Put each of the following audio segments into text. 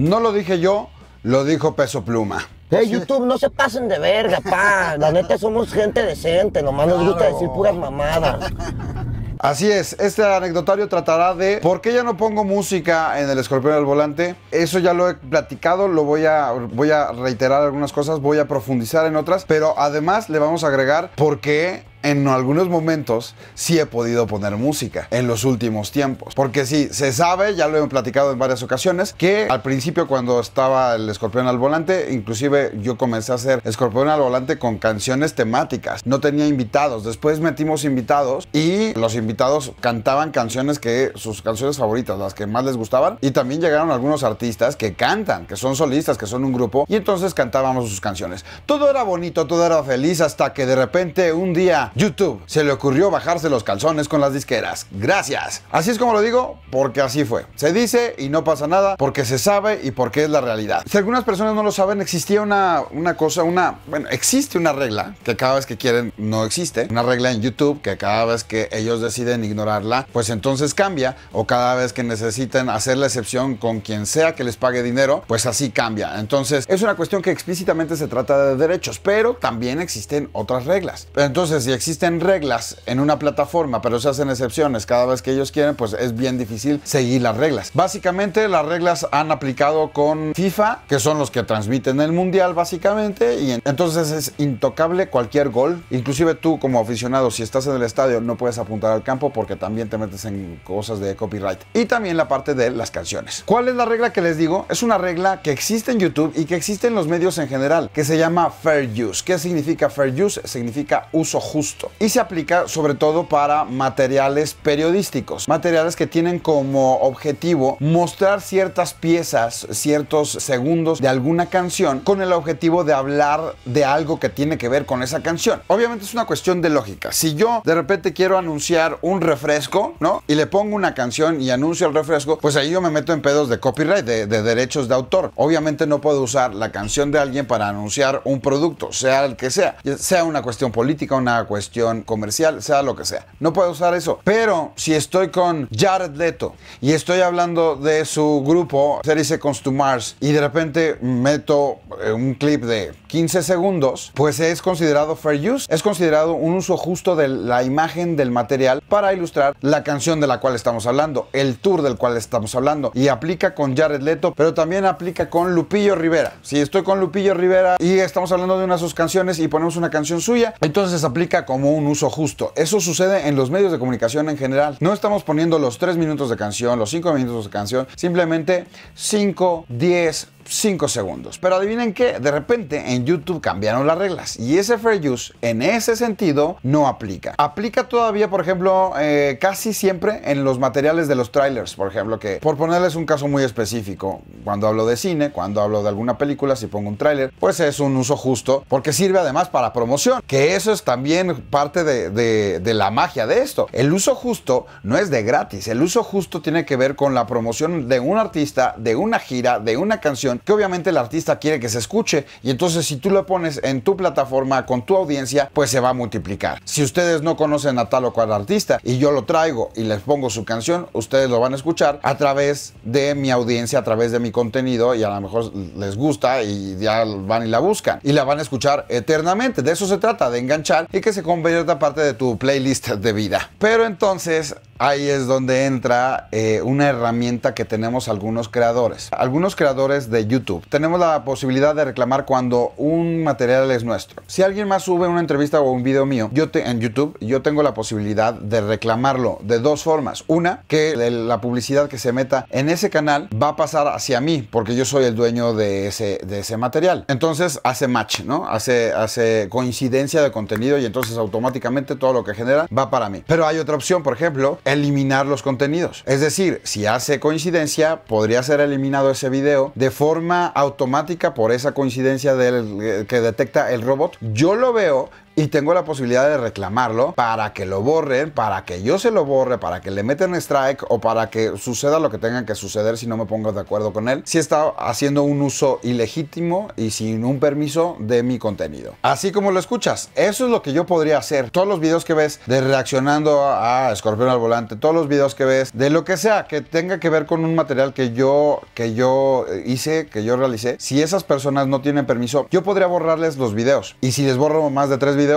No lo dije yo, lo dijo Peso Pluma. Hey, YouTube, no se pasen de verga, pa. La neta somos gente decente, nomás nos gusta decir puras mamadas. Así es, este anecdotario tratará de por qué ya no pongo música en el escorpión al volante. Eso ya lo he platicado, lo voy a, voy a reiterar algunas cosas, voy a profundizar en otras, pero además le vamos a agregar por qué en algunos momentos sí he podido poner música en los últimos tiempos. Porque sí, se sabe, ya lo he platicado en varias ocasiones, que al principio cuando estaba el escorpión al volante, inclusive yo comencé a hacer escorpión al volante con canciones temáticas. No tenía invitados. Después metimos invitados y los invitados cantaban canciones que sus canciones favoritas, las que más les gustaban. Y también llegaron algunos artistas que cantan, que son solistas, que son un grupo. Y entonces cantábamos sus canciones. Todo era bonito, todo era feliz hasta que de repente un día YouTube se le ocurrió bajarse los calzones con las disqueras. Gracias. Así es como lo digo, porque así fue. Se dice y no pasa nada porque se sabe y porque es la realidad. Si algunas personas no lo saben, existía una, una cosa, una, bueno, existe una regla que cada vez que quieren no existe. Una regla en YouTube que cada vez que ellos deciden ignorarla, pues entonces cambia o cada vez que necesiten hacer la excepción con quien sea que les pague dinero, pues así cambia. Entonces es una cuestión que explícitamente se trata de derechos, pero también existen otras reglas. Entonces, si existen reglas en una plataforma, pero se hacen excepciones cada vez que ellos quieren, pues es bien difícil seguir las reglas. Básicamente las reglas han aplicado con FIFA, que son los que transmiten el mundial básicamente, y entonces es intocable cualquier gol. Inclusive tú como aficionado, si estás en el estadio, no puedes apuntar al campo porque también te metes en cosas de copyright. Y también la parte de las canciones. ¿Cuál es la regla que les digo? Es una regla que existe en YouTube y que existe en los medios en general, que se llama Fair Use. ¿Qué significa Fair Use? Significa uso justo y se aplica sobre todo para materiales periodísticos, materiales que tienen como objetivo mostrar ciertas piezas, ciertos segundos de alguna canción con el objetivo de hablar de algo que tiene que ver con esa canción. Obviamente es una cuestión de lógica. Si yo de repente quiero anunciar un refresco, ¿no? Y le pongo una canción y anuncio el refresco, pues ahí yo me meto en pedos de copyright, de, de derechos de autor. Obviamente no puedo usar la canción de alguien para anunciar un producto, sea el que sea, sea una cuestión política, una cuestión comercial, sea lo que sea. No puedo usar eso. Pero si estoy con Jared Leto y estoy hablando de su grupo, Series Seconds to Mars, y de repente meto eh, un clip de 15 segundos, pues es considerado fair use, es considerado un uso justo de la imagen del material para ilustrar la canción de la cual estamos hablando, el tour del cual estamos hablando, y aplica con Jared Leto, pero también aplica con Lupillo Rivera. Si estoy con Lupillo Rivera y estamos hablando de una de sus canciones y ponemos una canción suya, entonces aplica con como un uso justo. Eso sucede en los medios de comunicación en general. No estamos poniendo los 3 minutos de canción, los 5 minutos de canción, simplemente 5, 10, 5 segundos. Pero adivinen qué, de repente en YouTube cambiaron las reglas y ese fair use en ese sentido no aplica. Aplica todavía, por ejemplo, eh, casi siempre en los materiales de los trailers, por ejemplo, que por ponerles un caso muy específico, cuando hablo de cine, cuando hablo de alguna película, si pongo un trailer, pues es un uso justo porque sirve además para promoción, que eso es también parte de la magia de esto. El uso justo no es de gratis, el uso justo tiene que ver con la promoción de un artista, de una gira, de una canción, que obviamente el artista quiere que se escuche y entonces si tú lo pones en tu plataforma con tu audiencia, pues se va a multiplicar. Si ustedes no conocen a tal o cual artista y yo lo traigo y les pongo su canción, ustedes lo van a escuchar a través de mi audiencia, a través de mi contenido y a lo mejor les gusta y ya van y la buscan y la van a escuchar eternamente. De eso se trata, de enganchar y que se convierta parte de tu playlist de vida. Pero entonces ahí es donde entra eh, una herramienta que tenemos algunos creadores. Algunos creadores de YouTube. Tenemos la posibilidad de reclamar cuando un material es nuestro. Si alguien más sube una entrevista o un video mío yo te, en YouTube, yo tengo la posibilidad de reclamarlo de dos formas. Una, que la publicidad que se meta en ese canal va a pasar hacia mí, porque yo soy el dueño de ese, de ese material. Entonces hace match, ¿no? Hace, hace coincidencia de contenido y entonces automáticamente todo lo que genera va para mí. Pero hay otra opción, por ejemplo, eliminar los contenidos. Es decir, si hace coincidencia, podría ser eliminado ese video de forma automática por esa coincidencia del, eh, que detecta el robot. Yo lo veo y tengo la posibilidad de reclamarlo para que lo borren, para que yo se lo borre, para que le metan strike o para que suceda lo que tenga que suceder si no me pongo de acuerdo con él, si está haciendo un uso ilegítimo y sin un permiso de mi contenido. Así como lo escuchas, eso es lo que yo podría hacer. Todos los videos que ves de reaccionando a Escorpión al volante, todos los videos que ves de lo que sea que tenga que ver con un material que yo que yo hice, que yo realicé, si esas personas no tienen permiso, yo podría borrarles los videos. Y si les borro más de tres videos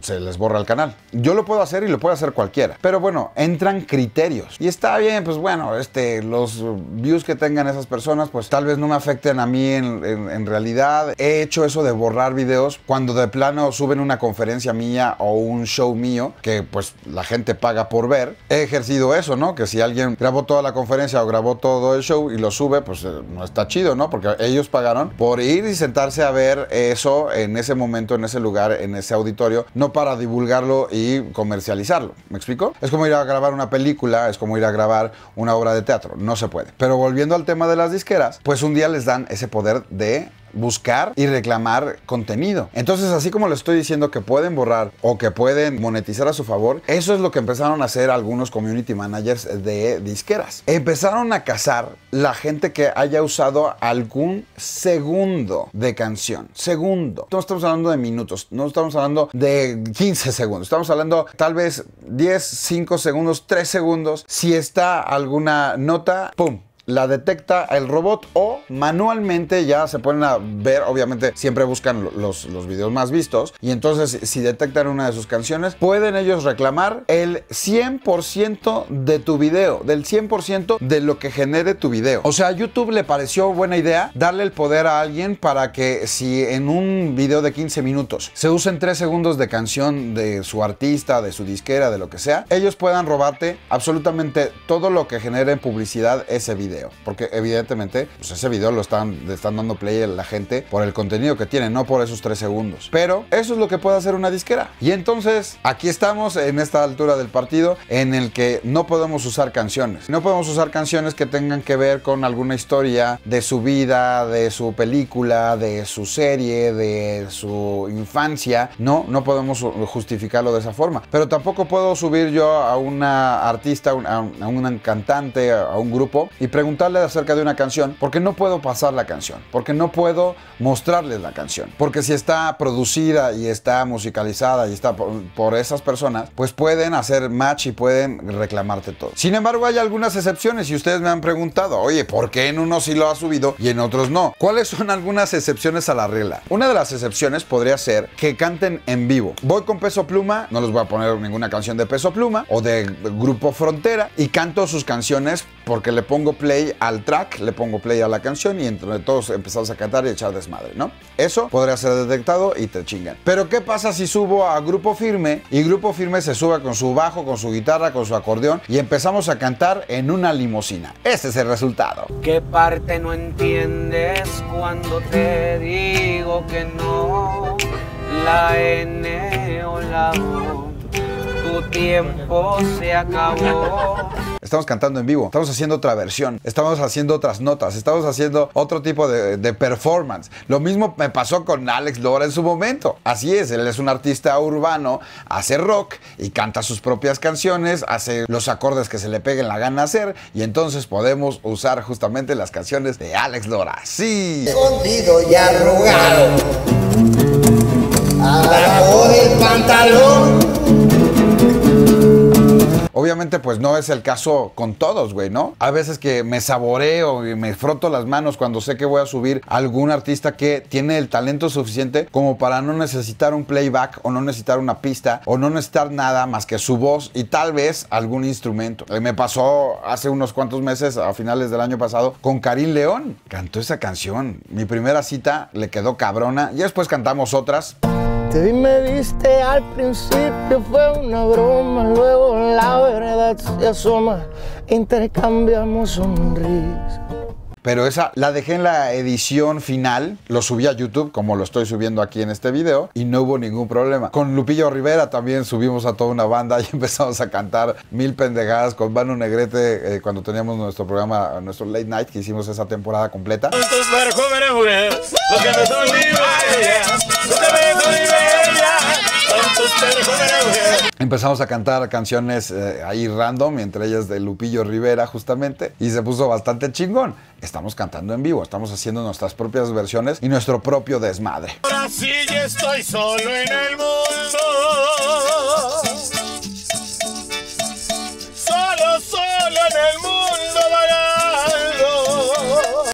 se les borra el canal. Yo lo puedo hacer y lo puede hacer cualquiera. Pero bueno, entran criterios. Y está bien, pues bueno, este, los views que tengan esas personas, pues tal vez no me afecten a mí en, realidad. He hecho eso de borrar videos cuando de plano suben una conferencia mía o un show mío que pues la gente paga por ver. He ejercido eso, ¿no? Que si alguien grabó toda la conferencia o grabó todo el show y lo sube, pues eh, no está chido, ¿no? Porque ellos pagaron por ir y sentarse a ver eso en ese momento, en ese lugar, en ese auditorio no para divulgarlo y comercializarlo. ¿Me explico? Es como ir a grabar una película, es como ir a grabar una obra de teatro, no se puede. Pero volviendo al tema de las disqueras, pues un día les dan ese poder de buscar y reclamar contenido. Entonces, así como le estoy diciendo que pueden borrar o que pueden monetizar a su favor, eso es lo que empezaron a hacer algunos community managers de disqueras. Empezaron a cazar la gente que haya usado algún segundo de canción. Segundo. No estamos hablando de minutos, no estamos hablando de 15 segundos, estamos hablando tal vez 10, 5 segundos, 3 segundos. Si está alguna nota, ¡pum! la detecta el robot o manualmente ya se pueden ver, obviamente siempre buscan los, los, videos más vistos y entonces si detectan una de sus canciones pueden ellos reclamar el 100% de tu video, del 100% de lo que genere tu video. O sea, a YouTube le pareció buena idea darle el poder a alguien para que si en un video de 15 minutos se usen 3 segundos de canción de su artista, de su disquera, de lo que sea, ellos puedan robarte absolutamente todo lo que genere en publicidad ese video. Porque evidentemente, pues, ese video lo están, dando play a la gente por el contenido que tiene, no por esos tres segundos. Pero eso es lo que puede hacer una disquera. Y entonces, aquí estamos en esta altura del partido en el que no podemos usar canciones. No podemos usar canciones que tengan que ver con alguna historia de su vida, de su película, de su serie, de su infancia. No, no podemos justificarlo de esa forma. Pero tampoco puedo subir yo a una artista, a un, cantante, a un grupo y preguntarle acerca de una canción porque no puedo pasar la canción, porque no puedo mostrarles la canción, porque si está producida y está musicalizada y está por, esas personas, pues pueden hacer match y pueden reclamarte todo. Sin embargo, hay algunas excepciones y ustedes me han preguntado, oye, ¿por qué en unos sí lo ha subido y en otros no? ¿Cuáles son algunas excepciones a la regla? Una de las excepciones podría ser que canten en vivo. Voy con Peso Pluma, no les voy a poner ninguna canción de Peso Pluma o de Grupo Frontera y canto sus canciones porque le pongo play al track, le pongo play a la canción y entre todos empezamos a cantar y echar desmadre, ¿no? Eso podría ser detectado y te chingan. Pero ¿qué pasa si subo a Grupo Firme y Grupo Firme se sube con su bajo, con su guitarra, con su acordeón y empezamos a cantar en una limusina? Ese es el resultado. ¿Qué parte no entiendes cuando te digo que no? La N o la tiempo se acabó. Estamos cantando en vivo, estamos haciendo otra versión, estamos haciendo otras notas, estamos haciendo otro tipo de, performance. Lo mismo me pasó con Alex Lora en su momento. Así es, él es un artista urbano, hace rock y canta sus propias canciones, hace los acordes que se le peguen la gana hacer y entonces podemos usar justamente las canciones de Alex Lora. Sí. Escondido y arrugado. Abajo del pantalón Obviamente, pues no es el caso con todos, güey, ¿no? A veces que me saboreo y me froto las manos cuando sé que voy a subir algún artista que tiene el talento suficiente como para no necesitar un playback o no necesitar una pista o no necesitar nada más que su voz y tal vez algún instrumento. Eh, me pasó hace unos cuantos meses, a finales del año pasado, con Karim León. Cantó esa canción. Mi primera cita le quedó cabrona. Y después cantamos otras. Te me diste al principio, fue una broma, luego la verdad se asoma, intercambiamos sonrisas. Pero esa la dejé en la edición final, lo subí a YouTube, como lo estoy subiendo aquí en este video, y no hubo ningún problema. Con Lupillo Rivera también subimos a toda una banda y empezamos a cantar mil pendejadas con Bano Negrete eh, cuando teníamos nuestro programa, nuestro late night que hicimos esa temporada completa. empezamos a cantar canciones eh, ahí random, entre ellas de Lupillo Rivera justamente, y se puso bastante chingón. Estamos cantando en vivo, estamos haciendo nuestras propias versiones y nuestro propio desmadre. Ahora sí estoy solo en el mundo.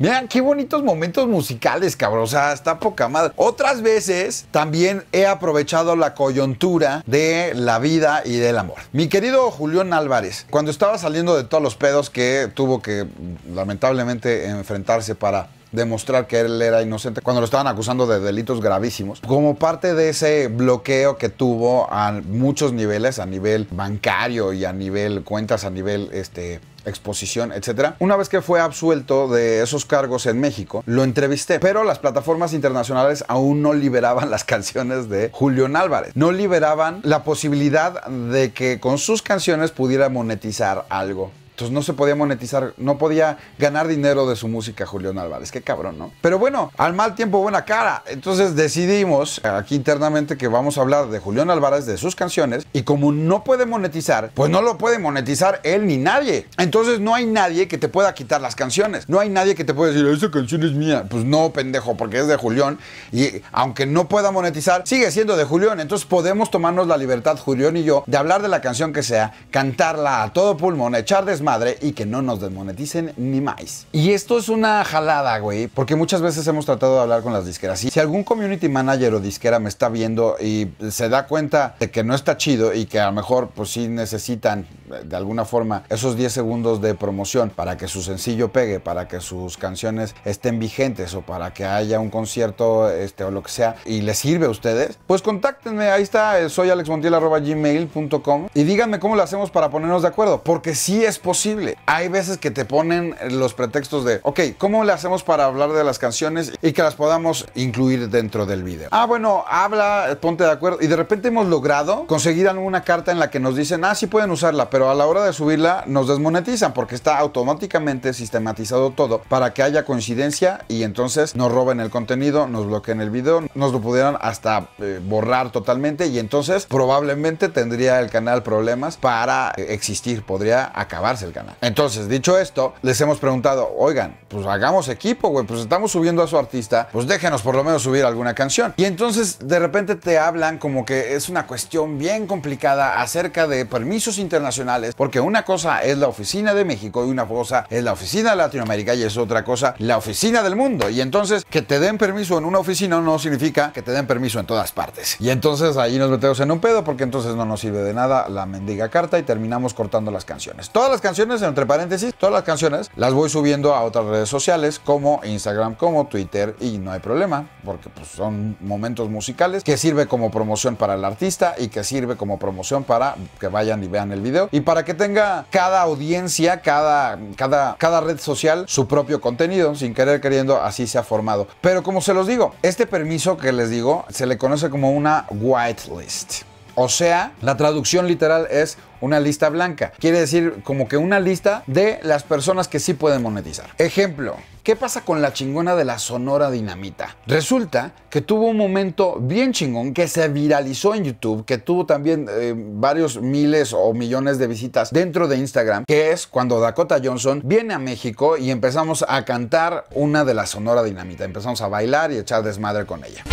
Miren qué bonitos momentos musicales, cabrón. O sea, está poca madre. Otras veces también he aprovechado la coyuntura de la vida y del amor. Mi querido Julián Álvarez, cuando estaba saliendo de todos los pedos que tuvo que lamentablemente enfrentarse para demostrar que él era inocente cuando lo estaban acusando de delitos gravísimos. Como parte de ese bloqueo que tuvo a muchos niveles, a nivel bancario y a nivel cuentas, a nivel este exposición, etc. Una vez que fue absuelto de esos cargos en México, lo entrevisté, pero las plataformas internacionales aún no liberaban las canciones de Julián Álvarez. No liberaban la posibilidad de que con sus canciones pudiera monetizar algo entonces no se podía monetizar, no podía ganar dinero de su música Julián Álvarez. Qué cabrón, ¿no? Pero bueno, al mal tiempo, buena cara. Entonces decidimos aquí internamente que vamos a hablar de Julián Álvarez, de sus canciones. Y como no puede monetizar, pues no lo puede monetizar él ni nadie. Entonces no hay nadie que te pueda quitar las canciones. No hay nadie que te pueda decir, esa canción es mía. Pues no, pendejo, porque es de Julián. Y aunque no pueda monetizar, sigue siendo de Julián. Entonces podemos tomarnos la libertad, Julián y yo, de hablar de la canción que sea, cantarla a todo pulmón, echar desmadre y que no nos desmoneticen ni más. Y esto es una jalada, güey, porque muchas veces hemos tratado de hablar con las disqueras. Si algún community manager o disquera me está viendo y se da cuenta de que no está chido y que a lo mejor pues sí necesitan eh, de alguna forma esos 10 segundos de promoción para que su sencillo pegue, para que sus canciones estén vigentes o para que haya un concierto este, o lo que sea y les sirve a ustedes, pues contáctenme, ahí está, eh, soy gmail.com y díganme cómo lo hacemos para ponernos de acuerdo, porque sí es posible hay veces que te ponen los pretextos de, ok, ¿cómo le hacemos para hablar de las canciones y que las podamos incluir dentro del video? Ah, bueno, habla, ponte de acuerdo. Y de repente hemos logrado conseguir alguna carta en la que nos dicen, ah, sí pueden usarla, pero a la hora de subirla nos desmonetizan porque está automáticamente sistematizado todo para que haya coincidencia y entonces nos roben el contenido, nos bloqueen el video, nos lo pudieran hasta eh, borrar totalmente y entonces probablemente tendría el canal problemas para eh, existir, podría acabarse canal. Entonces, dicho esto, les hemos preguntado, oigan, pues hagamos equipo, güey, pues estamos subiendo a su artista, pues déjenos por lo menos subir alguna canción. Y entonces de repente te hablan como que es una cuestión bien complicada acerca de permisos internacionales, porque una cosa es la oficina de México y una cosa es la oficina de Latinoamérica y es otra cosa la oficina del mundo. Y entonces que te den permiso en una oficina no significa que te den permiso en todas partes. Y entonces ahí nos metemos en un pedo porque entonces no nos sirve de nada la mendiga carta y terminamos cortando las canciones. Todas las canciones entre paréntesis, todas las canciones las voy subiendo a otras redes sociales como Instagram, como Twitter y no hay problema, porque pues, son momentos musicales que sirve como promoción para el artista y que sirve como promoción para que vayan y vean el video y para que tenga cada audiencia, cada, cada, cada red social su propio contenido, sin querer queriendo así se ha formado. Pero como se los digo, este permiso que les digo se le conoce como una whitelist. O sea, la traducción literal es una lista blanca. Quiere decir como que una lista de las personas que sí pueden monetizar. Ejemplo, ¿qué pasa con la chingona de la Sonora Dinamita? Resulta que tuvo un momento bien chingón que se viralizó en YouTube, que tuvo también eh, varios miles o millones de visitas dentro de Instagram, que es cuando Dakota Johnson viene a México y empezamos a cantar una de la Sonora Dinamita. Empezamos a bailar y echar desmadre con ella.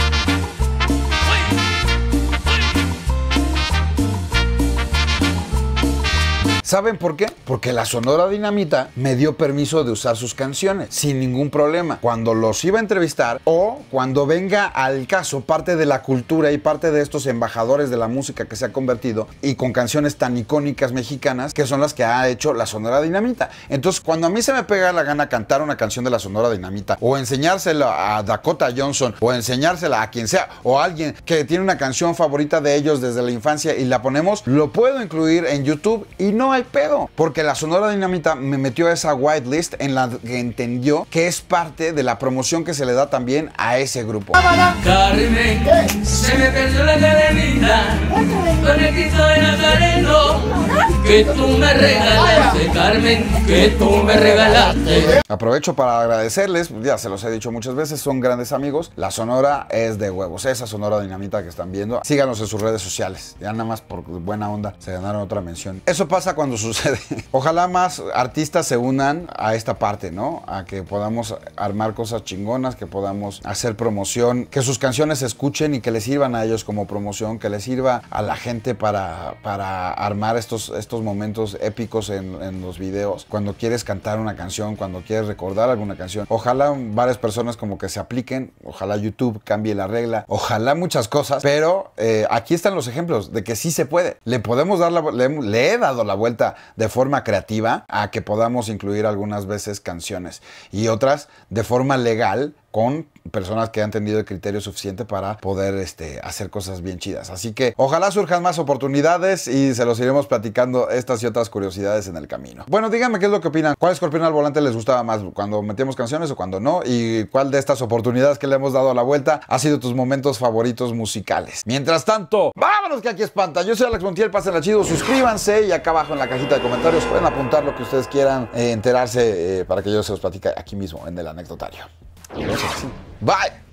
¿Saben por qué? Porque la Sonora Dinamita me dio permiso de usar sus canciones sin ningún problema. Cuando los iba a entrevistar o cuando venga al caso parte de la cultura y parte de estos embajadores de la música que se ha convertido y con canciones tan icónicas mexicanas que son las que ha hecho la Sonora Dinamita. Entonces, cuando a mí se me pega la gana cantar una canción de la Sonora Dinamita o enseñársela a Dakota Johnson o enseñársela a quien sea o alguien que tiene una canción favorita de ellos desde la infancia y la ponemos, lo puedo incluir en YouTube y no hay pedo, porque la Sonora Dinamita me metió a esa whitelist en la que entendió que es parte de la promoción que se le da también a ese grupo. se me de Nazareno, que Aprovecho para agradecerles, ya se los he dicho muchas veces, son grandes amigos. La Sonora es de huevos, esa Sonora Dinamita que están viendo. Síganos en sus redes sociales, ya nada más por buena onda se ganaron otra mención. Eso pasa cuando cuando sucede. Ojalá más artistas se unan a esta parte, ¿no? A que podamos armar cosas chingonas, que podamos hacer promoción, que sus canciones se escuchen y que les sirvan a ellos como promoción, que les sirva a la gente para, para armar estos, estos momentos épicos en, los videos. Cuando quieres cantar una canción, cuando quieres recordar alguna canción. Ojalá varias personas como que se apliquen, ojalá YouTube cambie la regla, ojalá muchas cosas, pero eh, aquí están los ejemplos de que sí se puede. Le podemos dar le he dado la vuelta de forma creativa a que podamos incluir algunas veces canciones y otras de forma legal con personas que han tenido el criterio suficiente para poder este, hacer cosas bien chidas. Así que ojalá surjan más oportunidades y se los iremos platicando estas y otras curiosidades en el camino. Bueno, díganme qué es lo que opinan. ¿Cuál escorpión al volante les gustaba más? ¿Cuando metíamos canciones o cuando no? ¿Y cuál de estas oportunidades que le hemos dado a la vuelta ha sido tus momentos favoritos musicales? Mientras tanto, vámonos que aquí espanta. Yo soy Alex Montiel, pásenla chido, suscríbanse y acá abajo en la cajita de comentarios pueden apuntar lo que ustedes quieran, eh, enterarse eh, para que yo se los platique aquí mismo en el anecdotario. Bye.